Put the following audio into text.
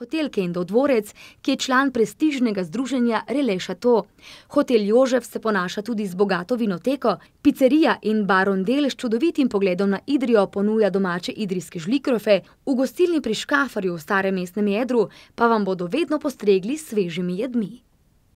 hotel Kendo Dvorec, ki je član prestižnega združenja Rele Šato. Hotel Jožef se ponaša tudi z bogato vinoteko, pizzerija in baron del s čudovitim pogledom na Idrijo ponuja domače idrijske žlikrofe, v gostilni pri škafarju v starem mestnem jedru pa vam bodo vedno postregli svežimi jedmi.